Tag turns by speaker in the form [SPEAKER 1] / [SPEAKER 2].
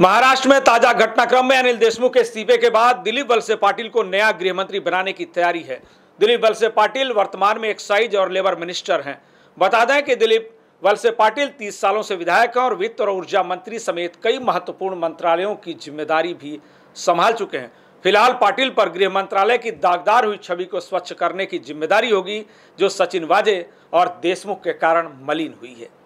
[SPEAKER 1] महाराष्ट्र में ताजा घटनाक्रम में अनिल देशमुख के इस्तीफे के बाद दिलीप वलसे पाटिल को नया गृह मंत्री बनाने की तैयारी है दिलीप वलसे पाटिल वर्तमान में एक्साइज और लेबर मिनिस्टर हैं बता दें कि दिलीप वलसे पाटिल 30 सालों से विधायक हैं और वित्त और ऊर्जा मंत्री समेत कई महत्वपूर्ण मंत्रालयों की जिम्मेदारी भी संभाल चुके हैं फिलहाल पाटिल पर गृह मंत्रालय की दागदार हुई छवि को स्वच्छ करने की जिम्मेदारी होगी जो सचिन वाजे और देशमुख के कारण मलिन हुई है